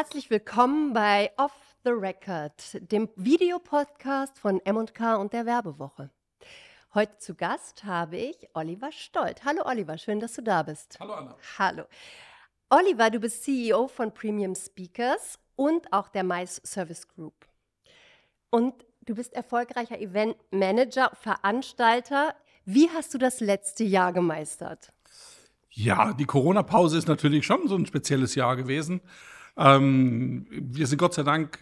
Herzlich willkommen bei Off the Record, dem Videopodcast von MK und der Werbewoche. Heute zu Gast habe ich Oliver Stolt. Hallo Oliver, schön, dass du da bist. Hallo Anna. Hallo. Oliver, du bist CEO von Premium Speakers und auch der Mais Service Group. Und du bist erfolgreicher Event Manager, Veranstalter. Wie hast du das letzte Jahr gemeistert? Ja, die Corona-Pause ist natürlich schon so ein spezielles Jahr gewesen. Ähm, wir sind Gott sei Dank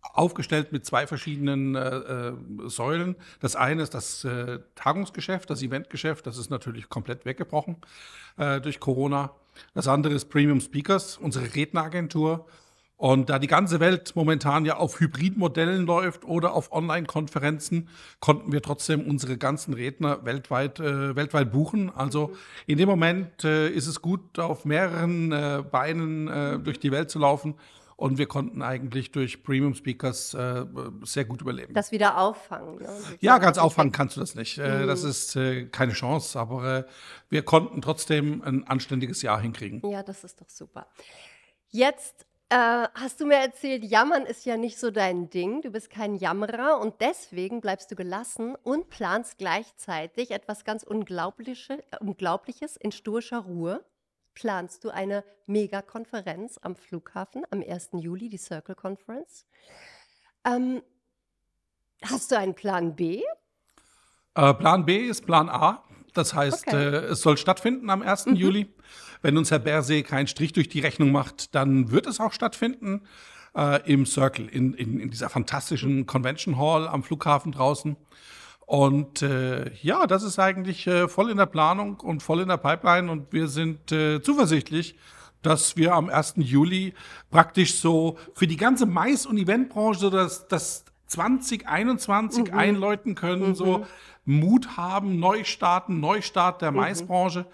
aufgestellt mit zwei verschiedenen äh, äh, Säulen. Das eine ist das äh, Tagungsgeschäft, das Eventgeschäft, das ist natürlich komplett weggebrochen äh, durch Corona. Das andere ist Premium Speakers, unsere Redneragentur und da die ganze Welt momentan ja auf Hybridmodellen läuft oder auf Online-Konferenzen, konnten wir trotzdem unsere ganzen Redner weltweit, äh, weltweit buchen. Also in dem Moment äh, ist es gut, auf mehreren äh, Beinen äh, durch die Welt zu laufen. Und wir konnten eigentlich durch Premium Speakers äh, sehr gut überleben. Das wieder auffangen. Ne? Ja, ganz auffangen kannst du das nicht. Äh, mhm. Das ist keine Chance. Aber wir konnten trotzdem ein anständiges Jahr hinkriegen. Ja, das ist doch super. Jetzt äh, hast du mir erzählt, Jammern ist ja nicht so dein Ding. Du bist kein Jammerer und deswegen bleibst du gelassen und planst gleichzeitig etwas ganz Unglaubliche, äh, Unglaubliches in stoischer Ruhe. Planst du eine Megakonferenz am Flughafen am 1. Juli, die Circle Conference? Ähm, hast du einen Plan B? Äh, Plan B ist Plan A. Das heißt, okay. äh, es soll stattfinden am 1. Mhm. Juli. Wenn uns Herr Bersee keinen Strich durch die Rechnung macht, dann wird es auch stattfinden äh, im Circle, in, in, in dieser fantastischen Convention Hall am Flughafen draußen. Und äh, ja, das ist eigentlich äh, voll in der Planung und voll in der Pipeline und wir sind äh, zuversichtlich, dass wir am 1. Juli praktisch so für die ganze Mais- und Eventbranche so das, das 2021 mhm. einläuten können, mhm. so Mut haben, Neustarten, Neustart der mhm. Maisbranche.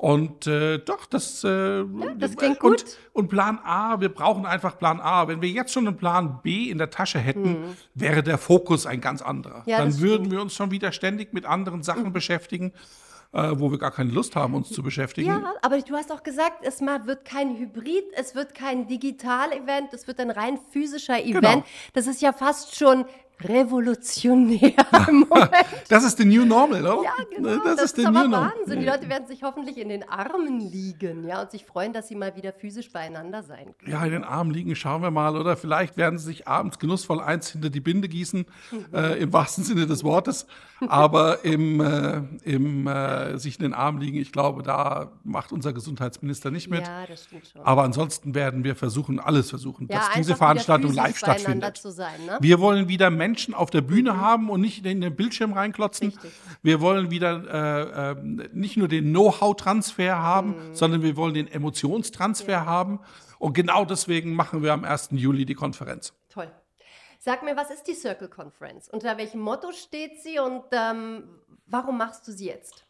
Und äh, doch, das, äh, ja, das klingt gut. Und, und, Plan A, wir brauchen einfach Plan A. Wenn wir jetzt schon einen Plan B in der Tasche hätten, mhm. wäre der Fokus ein ganz anderer. Ja, Dann würden stimmt. wir uns schon wieder ständig mit anderen Sachen mhm. beschäftigen. Äh, wo wir gar keine Lust haben, uns zu beschäftigen. Ja, aber du hast auch gesagt, es wird kein Hybrid, es wird kein Digital-Event, es wird ein rein physischer genau. Event. Genau. Das ist ja fast schon revolutionär im Moment. Das ist the new normal, oder? Ja, genau. Ne, das, das ist, ist aber new Wahnsinn. Die Leute werden sich hoffentlich in den Armen liegen, ja, und sich freuen, dass sie mal wieder physisch beieinander sein können. Ja, in den Armen liegen, schauen wir mal. Oder vielleicht werden sie sich abends genussvoll eins hinter die Binde gießen, mhm. äh, im wahrsten Sinne des Wortes. Aber im, äh, im äh, sich in den Armen liegen, ich glaube, da macht unser Gesundheitsminister nicht mit. Ja, das stimmt schon. Aber ansonsten werden wir versuchen, alles versuchen, ja, dass diese Veranstaltung live stattfindet. Sein, ne? Wir wollen wieder Menschen Menschen auf der Bühne mhm. haben und nicht in den Bildschirm reinklotzen. Richtig. Wir wollen wieder äh, ähm, nicht nur den Know-how-Transfer haben, mhm. sondern wir wollen den Emotionstransfer ja. haben. Und genau deswegen machen wir am 1. Juli die Konferenz. Toll. Sag mir, was ist die Circle Conference? Unter welchem Motto steht sie und ähm, warum machst du sie jetzt?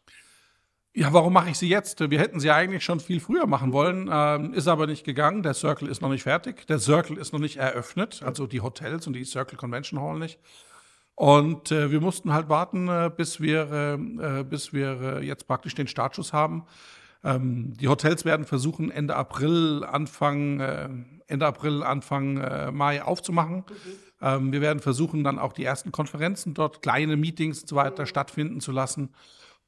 ja, warum mache ich sie jetzt? Wir hätten sie eigentlich schon viel früher machen wollen, ähm, ist aber nicht gegangen. Der Circle ist noch nicht fertig. Der Circle ist noch nicht eröffnet, also die Hotels und die Circle Convention Hall nicht. Und äh, wir mussten halt warten, äh, bis wir, äh, äh bis wir äh, jetzt praktisch den Startschuss haben. Ähm, die Hotels werden versuchen, Ende April, Anfang, äh, Ende April, Anfang Mai aufzumachen. Mhm. Ähm, wir werden versuchen, dann auch die ersten Konferenzen dort, kleine Meetings und so weiter mhm. stattfinden zu lassen.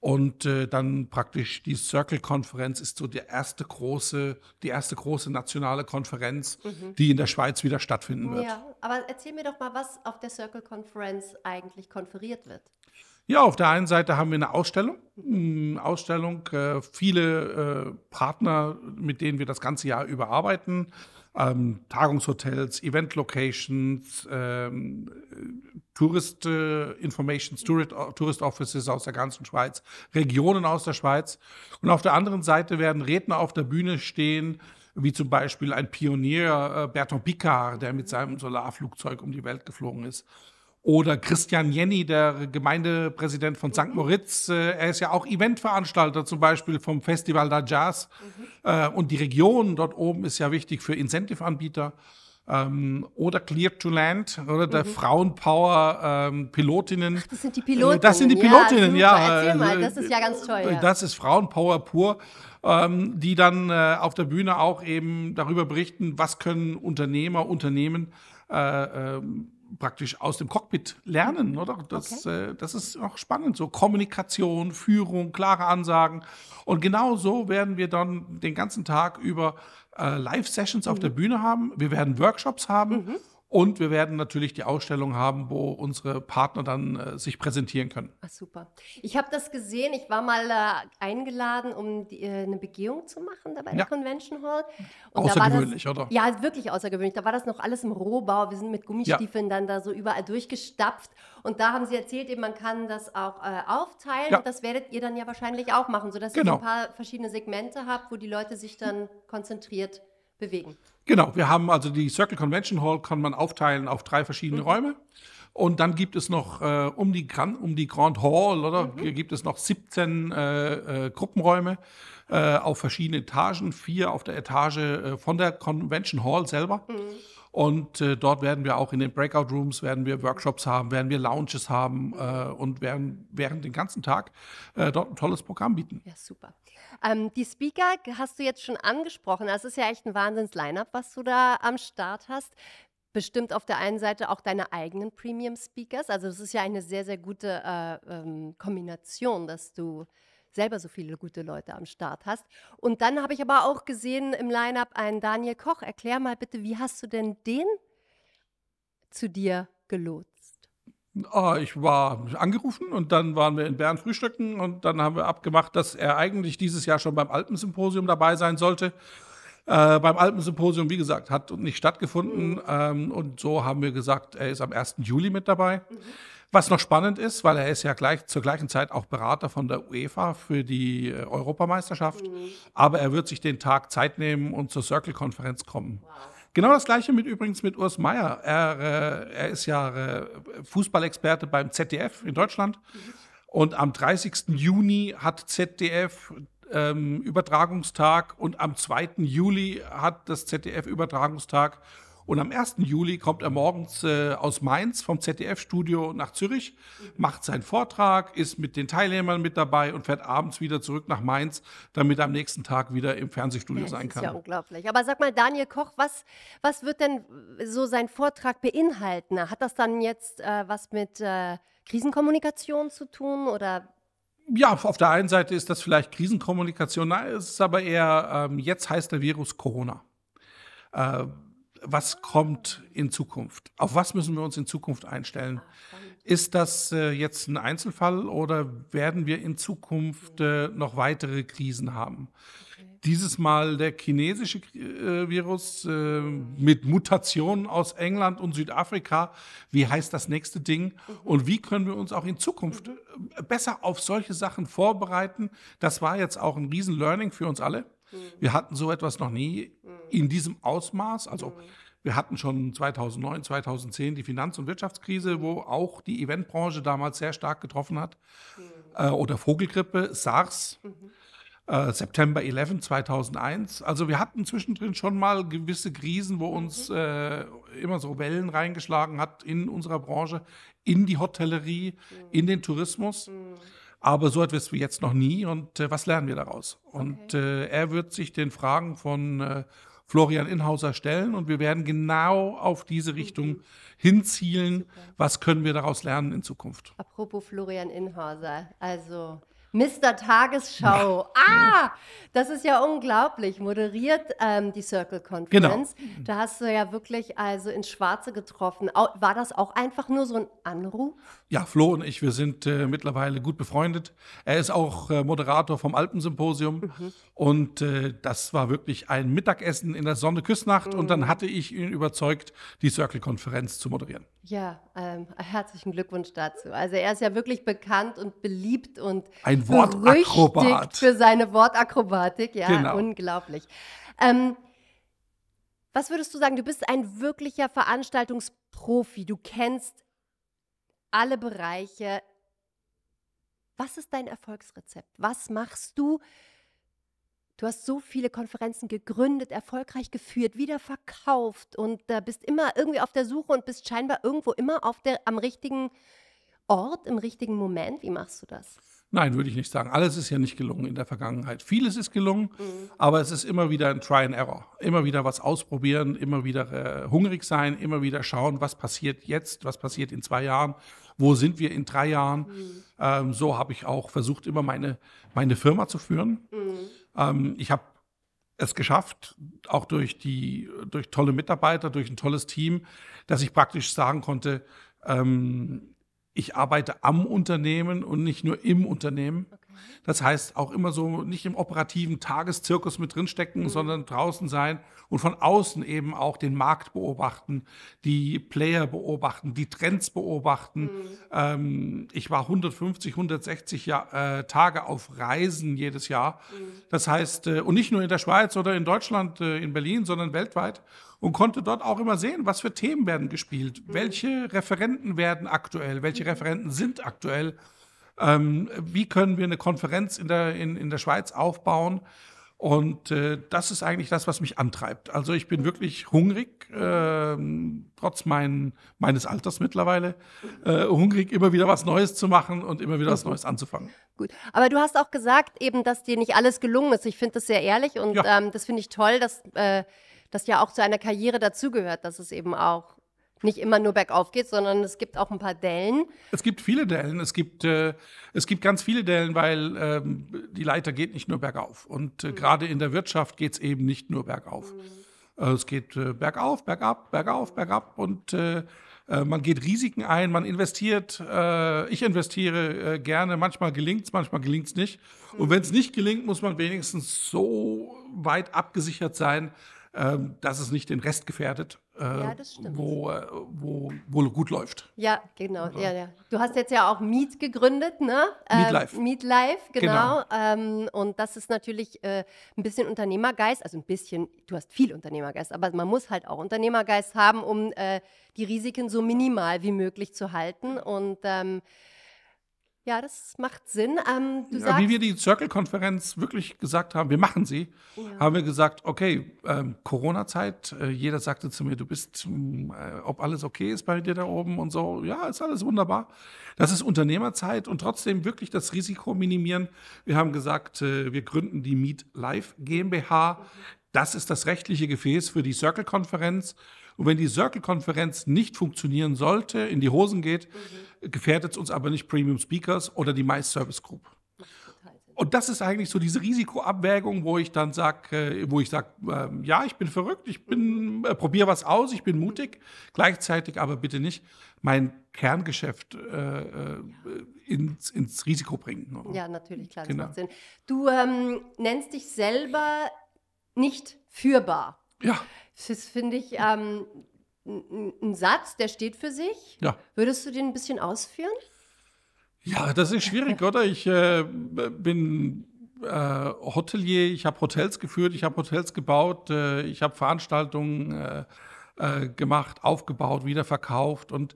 Und äh, dann praktisch die Circle-Konferenz ist so der erste große, die erste große nationale Konferenz, mhm. die in der Schweiz wieder stattfinden wird. Ja, aber erzähl mir doch mal, was auf der Circle-Konferenz eigentlich konferiert wird. Ja, auf der einen Seite haben wir eine Ausstellung. Eine mm, Ausstellung, äh, viele äh, Partner, mit denen wir das ganze Jahr überarbeiten. arbeiten ähm, Tagungshotels, Event-Locations, ähm, Tourist äh, Informations, Tourist, äh, Tourist Offices aus der ganzen Schweiz, Regionen aus der Schweiz. Und auf der anderen Seite werden Redner auf der Bühne stehen, wie zum Beispiel ein Pionier, äh, Bertrand Picard, der mit seinem Solarflugzeug um die Welt geflogen ist. Oder Christian Jenny, der Gemeindepräsident von St. Moritz. Äh, er ist ja auch Eventveranstalter zum Beispiel vom Festival da Jazz. Mhm. Und die Region dort oben ist ja wichtig für Incentive-Anbieter. Ähm, oder Clear to Land oder der mhm. Frauenpower ähm, Pilotinnen. Ach, das sind die Pilotinnen. Äh, das sind die Pilotinnen, ja. Super, ja. Erzähl mal, das ist ja ganz toll. Ja. Das ist Frauenpower pur, ähm, die dann äh, auf der Bühne auch eben darüber berichten, was können Unternehmer, Unternehmen äh, äh, praktisch aus dem Cockpit lernen, oder? Das, okay. äh, das ist auch spannend. So Kommunikation, Führung, klare Ansagen. Und genau so werden wir dann den ganzen Tag über äh, Live-Sessions mhm. auf der mhm. Bühne haben. Wir werden Workshops haben. Mhm. Und wir werden natürlich die Ausstellung haben, wo unsere Partner dann äh, sich präsentieren können. Ach, super. Ich habe das gesehen. Ich war mal äh, eingeladen, um die, äh, eine Begehung zu machen da bei ja. der Convention Hall. Und außergewöhnlich, da war das, oder? Ja, wirklich außergewöhnlich. Da war das noch alles im Rohbau. Wir sind mit Gummistiefeln ja. dann da so überall durchgestapft. Und da haben sie erzählt, eben, man kann das auch äh, aufteilen. Ja. Und das werdet ihr dann ja wahrscheinlich auch machen, sodass genau. ihr ein paar verschiedene Segmente habt, wo die Leute sich dann konzentriert bewegen. Genau, wir haben also die Circle Convention Hall, kann man aufteilen auf drei verschiedene mhm. Räume. Und dann gibt es noch äh, um, die Grand, um die Grand Hall, oder? Mhm. gibt es noch 17 äh, äh, Gruppenräume äh, auf verschiedenen Etagen, vier auf der Etage äh, von der Convention Hall selber. Mhm. Und äh, dort werden wir auch in den Breakout Rooms, werden wir Workshops haben, werden wir Lounges haben und werden während den ganzen Tag dort ein tolles Programm bieten. Ja, super. Ähm, die Speaker hast du jetzt schon angesprochen. Das also, ist ja echt ein Wahnsinns-Line-Up, was du da am Start hast bestimmt auf der einen Seite auch deine eigenen Premium Speakers. Also es ist ja eine sehr, sehr gute äh, ähm, Kombination, dass du selber so viele gute Leute am Start hast. Und dann habe ich aber auch gesehen im Line-up einen Daniel Koch. Erklär mal bitte, wie hast du denn den zu dir gelot? Oh, ich war angerufen und dann waren wir in Bern frühstücken und dann haben wir abgemacht, dass er eigentlich dieses Jahr schon beim Alpensymposium dabei sein sollte. Äh, beim Alpensymposium, wie gesagt, hat nicht stattgefunden mhm. ähm, und so haben wir gesagt, er ist am 1. Juli mit dabei. Mhm. Was noch spannend ist, weil er ist ja gleich zur gleichen Zeit auch Berater von der UEFA für die äh, Europameisterschaft, mhm. aber er wird sich den Tag Zeit nehmen und zur Circle-Konferenz kommen. Wow. Genau das gleiche mit übrigens mit Urs Meier. Er, äh, er ist ja äh, Fußballexperte beim ZDF in Deutschland. Und am 30. Juni hat ZDF ähm, Übertragungstag und am 2. Juli hat das ZDF Übertragungstag. Und am 1. Juli kommt er morgens äh, aus Mainz vom ZDF-Studio nach Zürich, macht seinen Vortrag, ist mit den Teilnehmern mit dabei und fährt abends wieder zurück nach Mainz, damit er am nächsten Tag wieder im Fernsehstudio ja, sein kann. Das ist ja unglaublich. Aber sag mal, Daniel Koch, was, was wird denn so sein Vortrag beinhalten? Hat das dann jetzt äh, was mit äh, Krisenkommunikation zu tun oder ja, auf der einen Seite ist das vielleicht Krisenkommunikation, nein, es ist aber eher, ähm, jetzt heißt der Virus Corona. Äh, was kommt in Zukunft? Auf was müssen wir uns in Zukunft einstellen? Ah, Ist das äh, jetzt ein Einzelfall oder werden wir in Zukunft äh, noch weitere Krisen haben? Dieses Mal der chinesische äh, Virus äh, mit Mutationen aus England und Südafrika. Wie heißt das nächste Ding? Mhm. Und wie können wir uns auch in Zukunft äh, besser auf solche Sachen vorbereiten? Das war jetzt auch ein Riesen-Learning für uns alle. Hm. Wir hatten so etwas noch nie hm. in diesem Ausmaß. Also hm. wir hatten schon 2009, 2010 die Finanz- und Wirtschaftskrise, wo auch die Eventbranche damals sehr stark getroffen hat. Äh, oder Vogelgrippe, SARS. Mhm. Äh, September 11, 2001. Also wir hatten zwischendrin schon mal gewisse Krisen, wo uns mhm. äh, immer so Wellen reingeschlagen hat in unserer Branche, in die Hotellerie, in den Tourismus. Aber so etwas wie jetzt noch nie. Und äh, was lernen wir daraus? Und okay. äh, er wird sich den Fragen von äh, Florian Inhauser stellen und wir werden genau auf diese Richtung mhm. hinzielen. Super. Was können wir daraus lernen in Zukunft? Apropos Florian Inhauser, also Mr. Tagesschau. ah, das ist ja unglaublich. Moderiert ähm, die Circle Conference. Genau. Mhm. Da hast du ja wirklich also ins Schwarze getroffen. War das auch einfach nur so ein Anruf? Ja, Flo und ich, wir sind äh, mittlerweile gut befreundet. Er ist auch äh, Moderator vom Alpensymposium. Mhm. Und äh, das war wirklich ein Mittagessen in der Sonne Küssnacht. Mhm. Und dann hatte ich ihn überzeugt, die Circle Konferenz zu moderieren. Ja, ähm, herzlichen Glückwunsch dazu. Also er ist ja wirklich bekannt und beliebt und ein Wortakrobat für seine Wortakrobatik. Ja, genau. unglaublich. Ähm, was würdest du sagen? Du bist ein wirklicher Veranstaltungsprofi. Du kennst alle Bereiche. Was ist dein Erfolgsrezept? Was machst du, Du hast so viele Konferenzen gegründet, erfolgreich geführt, wieder verkauft und äh, bist immer irgendwie auf der Suche und bist scheinbar irgendwo immer auf der, am richtigen Ort, im richtigen Moment. Wie machst du das? Nein, würde ich nicht sagen. Alles ist ja nicht gelungen in der Vergangenheit. Vieles ist gelungen, mhm. aber es ist immer wieder ein Try and Error. Immer wieder was ausprobieren, immer wieder äh, hungrig sein, immer wieder schauen, was passiert jetzt, was passiert in zwei Jahren, wo sind wir in drei Jahren. Mhm. Ähm, so habe ich auch versucht, immer meine, meine Firma zu führen. Mhm. Ähm, ich habe es geschafft, auch durch die, durch tolle Mitarbeiter, durch ein tolles Team, dass ich praktisch sagen konnte, ähm, ich arbeite am Unternehmen und nicht nur im Unternehmen. Das heißt, auch immer so nicht im operativen Tageszirkus mit drinstecken, mhm. sondern draußen sein und von außen eben auch den Markt beobachten, die Player beobachten, die Trends beobachten. Mhm. Ähm, ich war 150, 160 Jahr, äh, Tage auf Reisen jedes Jahr. Mhm. Das heißt, äh, und nicht nur in der Schweiz oder in Deutschland, äh, in Berlin, sondern weltweit und konnte dort auch immer sehen, was für Themen werden gespielt, mhm. welche Referenten werden aktuell, welche mhm. Referenten sind aktuell. Ähm, wie können wir eine Konferenz in der, in, in der Schweiz aufbauen? Und äh, das ist eigentlich das, was mich antreibt. Also ich bin wirklich hungrig, äh, trotz mein, meines Alters mittlerweile, äh, hungrig, immer wieder was Neues zu machen und immer wieder was mhm. Neues anzufangen. Gut, aber du hast auch gesagt eben, dass dir nicht alles gelungen ist. Ich finde das sehr ehrlich und ja. ähm, das finde ich toll, dass äh, das ja auch zu einer Karriere dazugehört, dass es eben auch nicht immer nur bergauf geht, sondern es gibt auch ein paar Dellen. Es gibt viele Dellen. Es gibt, äh, es gibt ganz viele Dellen, weil ähm, die Leiter geht nicht nur bergauf. Und äh, mhm. gerade in der Wirtschaft geht es eben nicht nur bergauf. Mhm. Also es geht äh, bergauf, bergab, bergauf, bergab und äh, äh, man geht Risiken ein, man investiert. Äh, ich investiere gerne. Manchmal gelingt es, manchmal gelingt es nicht. Mhm. Und wenn es nicht gelingt, muss man wenigstens so weit abgesichert sein, ähm, dass es nicht den Rest gefährdet ja, äh, das stimmt. Wo, äh, wo, wo gut läuft. Ja, genau. Ja. Ja, ja. Du hast jetzt ja auch Meet gegründet, ne? Ähm, Meet Life. Ähm, Meet Live, genau. genau. Ähm, und das ist natürlich äh, ein bisschen Unternehmergeist, also ein bisschen, du hast viel Unternehmergeist, aber man muss halt auch Unternehmergeist haben, um äh, die Risiken so minimal wie möglich zu halten. Und ähm, ja, das macht Sinn. Ähm, ja, wie wir die Circle-Konferenz wirklich gesagt haben, wir machen sie, ja. haben wir gesagt, okay, ähm, Corona-Zeit, äh, jeder sagte zu mir, du bist, mh, mm, äh, ob alles okay ist bei dir da oben und so, ja, ist alles wunderbar. Das ist Unternehmerzeit und trotzdem wirklich das Risiko minimieren. Wir haben gesagt, äh, wir gründen die Meet Live GmbH. Das ist das rechtliche Gefäß für die Circle-Konferenz. Und wenn die Circle-Konferenz nicht funktionieren sollte, in die Hosen geht, mhm. gefährdet es uns aber nicht Premium Speakers oder die My Service Group. Und das ist eigentlich so diese Risikoabwägung, wo ich dann sage, äh, wo ich sage, ähm, ja, ich bin verrückt, ich bin, äh, probiere was aus, ich bin mutig, gleichzeitig aber bitte nicht mein Kerngeschäft äh, äh ins, ins, Risiko bringen. Oder? Ne? Ja, natürlich, klar, genau. das macht Sinn. Du ähm, nennst dich selber nicht führbar. Ja. Das ist, finde ich ähm, ein Satz, der steht für sich. Ja. Würdest du den ein bisschen ausführen? Ja, das ist schwierig, oder? Ich äh, bin äh, Hotelier, ich habe Hotels geführt, ich habe Hotels gebaut, äh, ich habe Veranstaltungen äh, äh, gemacht, aufgebaut, wieder verkauft und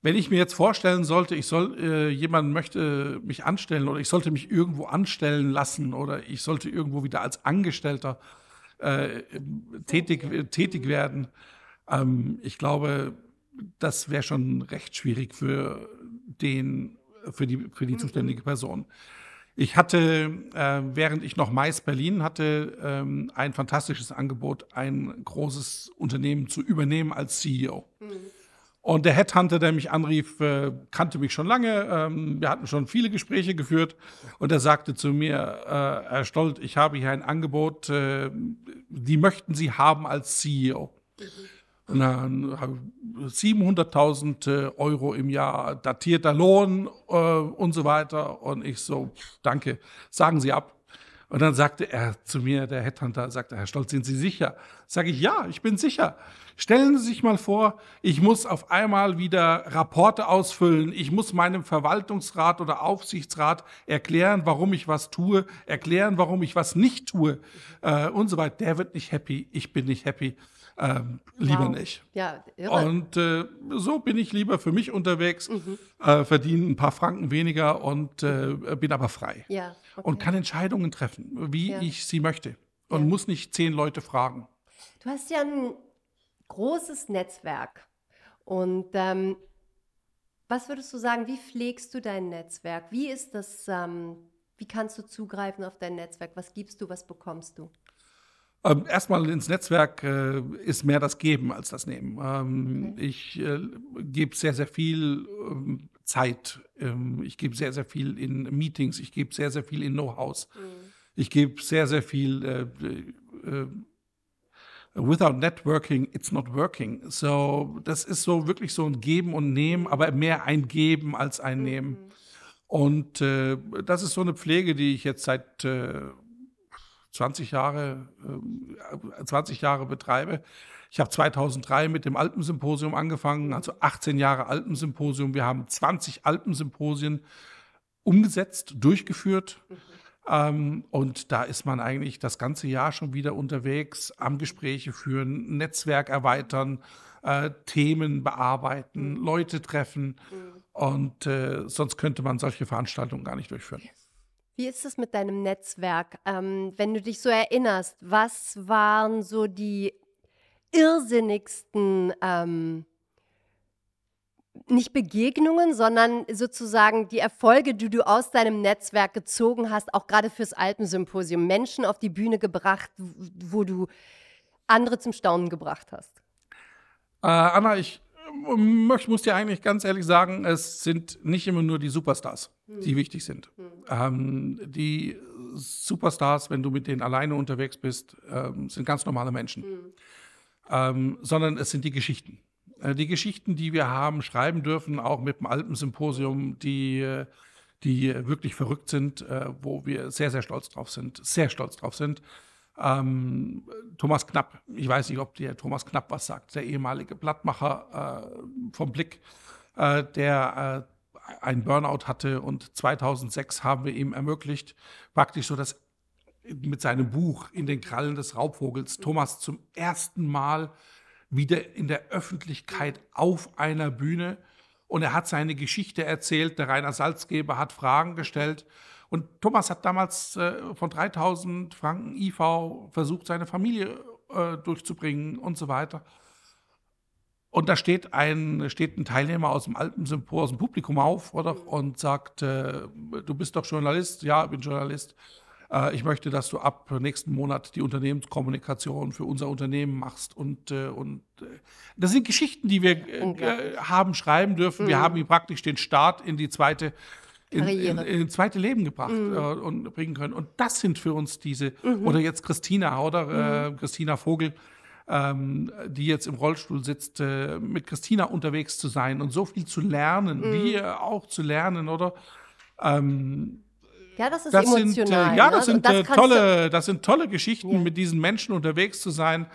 wenn ich mir jetzt vorstellen sollte, ich soll, äh, jemand möchte mich anstellen oder ich sollte mich irgendwo anstellen lassen oder ich sollte irgendwo wieder als Angestellter äh, tätig, tätig werden. Ähm, ich glaube, das wäre schon recht schwierig für, den, für, die, für die mhm. zuständige Person. Ich hatte, äh, während ich noch Mais Berlin hatte, ähm, ein fantastisches Angebot, ein großes Unternehmen zu übernehmen als CEO. Mhm. Und der Headhunter, der mich anrief, äh, kannte mich schon lange. Ähm, wir hatten schon viele Gespräche geführt. Und er sagte zu mir, äh, Herr Stolt, ich habe hier ein Angebot, äh, die möchten Sie haben als CEO. Und dann habe 700.000 Euro im Jahr, datierter Lohn und so weiter. Und ich so, danke, sagen Sie ab. Und dann sagte er zu mir, der Headhunter, sagte, Herr Stolz, sind Sie sicher? Sage ich, ja, ich bin sicher. Stellen Sie sich mal vor, ich muss auf einmal wieder Rapporte ausfüllen, ich muss meinem Verwaltungsrat oder Aufsichtsrat erklären, warum ich was tue, erklären, warum ich was nicht tue äh, und so weiter. Der wird nicht happy, ich bin nicht happy. Ähm, lieber wow. nicht. Ja, und äh, so bin ich lieber für mich unterwegs, mhm. äh, verdiene ein paar Franken weniger und äh, bin aber frei. Ja, okay. Und kann Entscheidungen treffen, wie ja. ich sie möchte. Und muss nicht zehn Leute fragen. Du hast ja ein großes Netzwerk. Und ähm, was würdest du sagen, wie pflegst du dein Netzwerk? Wie ist das, ähm, wie kannst du zugreifen auf dein Netzwerk? Was gibst du, was bekommst du? Ähm, erstmal ins Netzwerk äh, ist mehr das Geben als das Nehmen. Ähm, okay. Ich äh, gebe sehr, sehr viel ähm, Zeit. Ähm, ich gebe sehr, sehr viel in Meetings. Ich gebe sehr, sehr viel in Know-hows. Mhm. Ich gebe sehr, sehr viel äh, äh without networking, it's not working. So, das ist so wirklich so ein Geben und Nehmen, aber mehr ein Geben als ein mhm. Nehmen. Mhm. Und äh, das ist so eine Pflege, die ich jetzt seit äh, 20 Jahre, äh, 20 Jahre betreibe. Ich habe 2003 mit dem Alpensymposium angefangen, also 18 Jahre Alpensymposium. Wir haben 20 Alpensymposien umgesetzt, durchgeführt. Mhm ähm, und da ist man eigentlich das ganze Jahr schon wieder unterwegs, am Gespräche führen, Netzwerk erweitern, äh, Themen bearbeiten, mhm. Leute treffen. Mhm. Und äh, sonst könnte man solche Veranstaltungen gar nicht durchführen. Wie ist es mit deinem Netzwerk? Ähm, wenn du dich so erinnerst, was waren so die irrsinnigsten ähm, nicht Begegnungen, sondern sozusagen die Erfolge, die du aus deinem Netzwerk gezogen hast, auch gerade fürs Alpensymposium, Menschen auf die Bühne gebracht, wo du andere zum Staunen gebracht hast? Äh, Anna, ich ähm, möcht, muss dir eigentlich ganz ehrlich sagen, es sind nicht immer nur die Superstars, hm. die wichtig sind. Hm. Ähm, die Superstars, wenn du mit denen alleine unterwegs bist, ähm, sind ganz normale Menschen. Hm. Ähm, sondern es sind die Geschichten. Äh, die Geschichten, die wir haben, schreiben dürfen, auch mit dem Alpensymposium, die, äh, die wirklich verrückt sind, äh, wo wir sehr, sehr stolz drauf sind, sehr stolz drauf sind. Ähm, Thomas Knapp, ich weiß nicht, ob der Thomas Knapp was sagt, der ehemalige Blattmacher äh, vom Blick, äh, der äh, einen Burnout hatte und 2006 haben wir ihm ermöglicht, praktisch so das mit seinem Buch In den Krallen des Raubvogels Thomas zum ersten Mal wieder in der Öffentlichkeit auf einer Bühne. Und er hat seine Geschichte erzählt. Der Rainer Salzgeber hat Fragen gestellt. Und Thomas hat damals äh, von 3000 Franken IV versucht, seine Familie äh, durchzubringen und so weiter. Und da steht ein, steht ein Teilnehmer aus dem Alpensymposium, aus dem Publikum auf oder, und sagt, äh, du bist doch Journalist. Ja, ich bin Journalist. Äh, ich möchte, dass du ab nächsten Monat die Unternehmenskommunikation für unser Unternehmen machst. Und, äh, und äh, das sind Geschichten, die wir haben schreiben dürfen. Mhm. Wir haben praktisch den Start in die zweite in, in, in zweite Leben gebracht mhm. und bringen können. Und das sind für uns diese, mhm. oder jetzt Christina oder mhm. Christina Vogel, ähm, die jetzt im Rollstuhl sitzt, äh, mit Christina unterwegs zu sein und so viel zu lernen, mhm. die auch zu lernen, oder? Ähm, ja, das ist das emotional. Sind, äh, ja, ne? das ne? sind, das äh, tolle, das sind tolle Geschichten, ja. mit diesen Menschen unterwegs zu sein.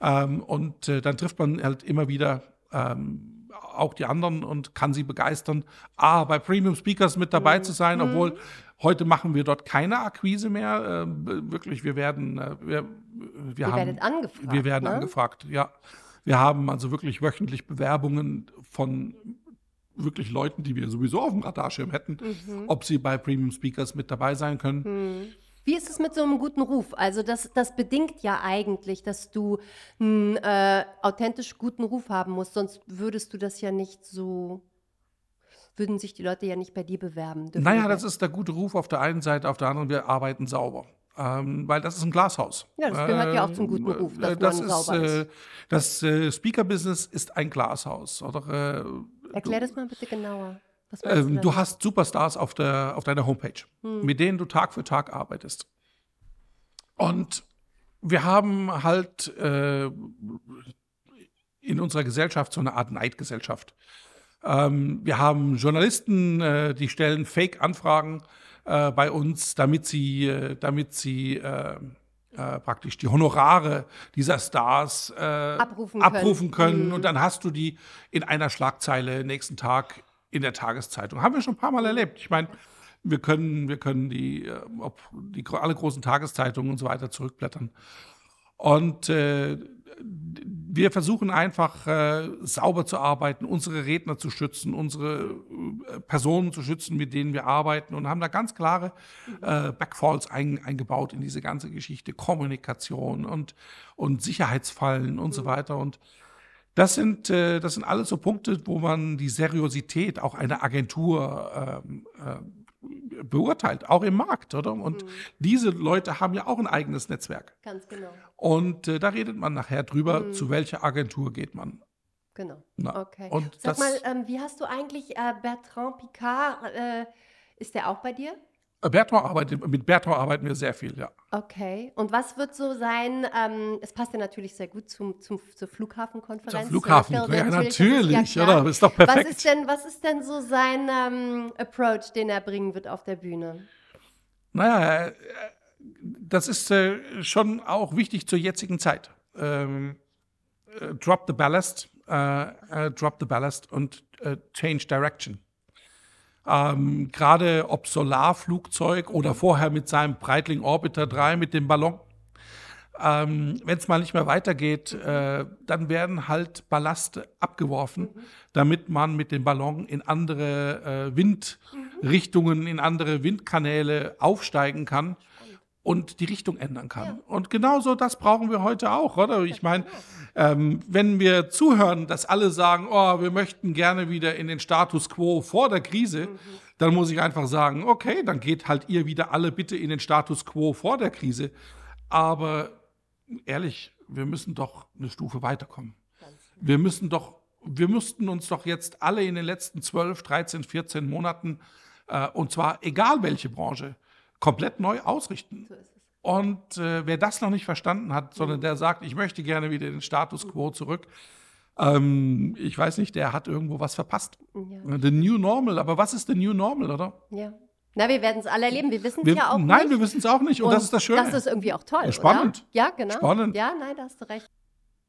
Ähm, und äh, dann trifft man halt immer wieder ähm, auch die anderen und kann sie begeistern. Ah, bei Premium Speakers mit dabei mhm. zu sein, obwohl mhm. heute machen wir dort keine Akquise mehr. Äh, wirklich, wir werden, äh, wir, wir haben, angefragt. Wir werden ne? angefragt, ja. Wir haben also wirklich wöchentlich Bewerbungen von wirklich Leuten, die wir sowieso auf dem Radarschirm hätten, mhm. ob sie bei Premium Speakers mit dabei sein können. Mhm. Wie ist es mit so einem guten Ruf? Also das, das bedingt ja eigentlich, dass du einen äh, authentisch guten Ruf haben musst, sonst würdest du das ja nicht so würden sich die Leute ja nicht bei dir bewerben. Dürfen naja, das ist der gute Ruf auf der einen Seite, auf der anderen, wir arbeiten sauber. Ähm, weil das ist ein Glashaus. Ja, das gehört äh, ja auch zum guten äh, Ruf, dass äh, das man ist, sauber ist. Äh, das äh, Speaker-Business ist ein Glashaus. Oder, äh, Erklär das mal bitte genauer. Ähm, du hast Superstars auf, der, auf deiner Homepage, hm. mit denen du Tag für Tag arbeitest. Und wir haben halt äh, in unserer Gesellschaft so eine Art Neidgesellschaft. Ähm, wir haben Journalisten, äh, die stellen Fake-Anfragen äh, bei uns, damit sie, äh, damit sie äh, äh, praktisch die Honorare dieser Stars äh, abrufen, abrufen, können. können. Mhm. Und dann hast du die in einer Schlagzeile nächsten Tag in der Tageszeitung. Haben wir schon ein paar Mal erlebt. Ich meine, wir können, wir können die, äh, ob die alle großen Tageszeitungen und so weiter zurückblättern. Und äh, wir versuchen einfach äh, sauber zu arbeiten, unsere Redner zu schützen, unsere äh, Personen zu schützen, mit denen wir arbeiten und haben da ganz klare äh, Backfalls ein, eingebaut in diese ganze Geschichte, Kommunikation und, und Sicherheitsfallen und so mhm. weiter. Und das sind, äh, das sind alles so Punkte, wo man die Seriosität auch einer Agentur ähm, ähm beurteilt, auch im Markt, oder? Und mhm. diese Leute haben ja auch ein eigenes Netzwerk. Ganz genau. Und äh, da redet man nachher drüber, mhm. zu welcher Agentur geht man. Genau. Na. Okay. Und Sag mal, ähm, wie hast du eigentlich äh, Bertrand Picard, äh, ist der auch bei dir? Bertrand arbeitet, mit Bertrand arbeiten wir sehr viel, ja. Okay. Und was wird so sein? Ähm, es passt ja natürlich sehr gut zum, zum, zur Flughafenkonferenz. Zur ne, Flughafenkonferenz, ja, natürlich, oder? Ist doch perfekt. Was ist denn, was ist denn so sein ähm, Approach, den er bringen wird auf der Bühne? Naja, äh, das ist äh, schon auch wichtig zur jetzigen Zeit. Ähm, äh, drop the ballast, äh, äh drop the ballast und äh, change direction ähm, gerade ob Solarflugzeug oder vorher mit seinem Breitling Orbiter 3 mit dem Ballon. Ähm, Wenn es mal nicht mehr weitergeht, äh, dann werden halt Ballaste abgeworfen, mhm. damit man mit dem Ballon in andere äh, Windrichtungen, mhm. in andere Windkanäle aufsteigen kann und die Richtung ändern kann. Ja. Und genau so das brauchen wir heute auch, oder? Ich meine, ähm, wenn wir zuhören, dass alle sagen, oh, wir möchten gerne wieder in den Status quo vor der Krise, mhm. dann muss ich einfach sagen, okay, dann geht halt ihr wieder alle bitte in den Status quo vor der Krise. Aber ehrlich, wir müssen doch eine Stufe weiterkommen. Genau. Wir müssen doch, wir müssten uns doch jetzt alle in den letzten 12, 13, 14 Monaten, äh, und zwar egal welche Branche, komplett neu ausrichten. So und äh, wer das noch nicht verstanden hat, sondern der sagt, ich möchte gerne wieder den Status quo zurück, ähm, ich weiß nicht, der hat irgendwo was verpasst. Ja. The New Normal, aber was ist The New Normal, oder? Ja. Na, wir werden es alle erleben. Wir wissen es ja auch nein, nicht. Nein, wir wissen es auch nicht. Und, und, das ist das Schöne. Das ist irgendwie auch toll. Spannend. Oder? Ja, genau. Spannend. Ja, nein, da hast du recht.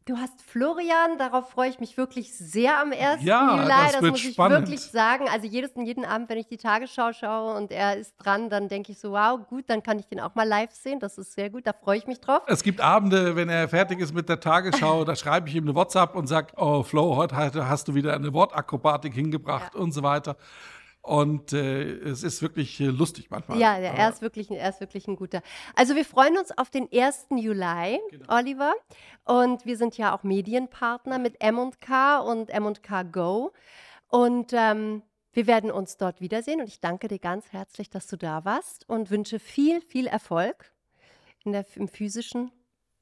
Du hast Florian, darauf freue ich mich wirklich sehr am 1. Ja, Juli. Das, das muss ich spannend. wirklich sagen. Also jedes und jeden Abend, wenn ich die Tagesschau schaue und er ist dran, dann denke ich so, wow, gut, dann kann ich den auch mal live sehen. Das ist sehr gut, da freue ich mich drauf. Es gibt Abende, wenn er fertig ist mit der Tagesschau, da schreibe ich ihm eine WhatsApp und sage, oh Flo, heute hast du wieder eine Wortakrobatik hingebracht ja. und so weiter. Und äh, es ist wirklich äh, lustig manchmal. Ja, ja er, ist wirklich, er ist wirklich ein guter. Also wir freuen uns auf den 1. Juli, genau. Oliver. Und wir sind ja auch Medienpartner mit MK und MK Go. Und ähm, wir werden uns dort wiedersehen. Und ich danke dir ganz herzlich, dass du da warst und wünsche viel, viel Erfolg in der, im physischen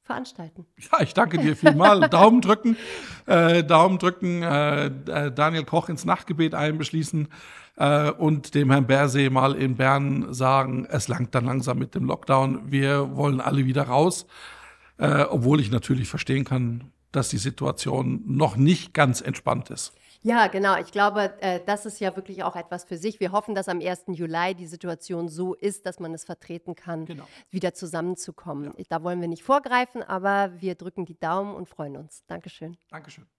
veranstalten. Ja, ich danke dir vielmal. Daumen drücken, äh, Daumen drücken, äh, äh, Daniel Koch ins Nachtgebet einbeschließen äh, und dem Herrn Bersee mal in Bern sagen, es langt dann langsam mit dem Lockdown. Wir wollen alle wieder raus, äh, obwohl ich natürlich verstehen kann, dass die Situation noch nicht ganz entspannt ist. Ja, genau. Ich glaube, äh, das ist ja wirklich auch etwas für sich. Wir hoffen, dass am 1. Juli die Situation so ist, dass man es vertreten kann, genau. wieder zusammenzukommen. Ja. Da wollen wir nicht vorgreifen, aber wir drücken die Daumen und freuen uns. Dankeschön. Dankeschön.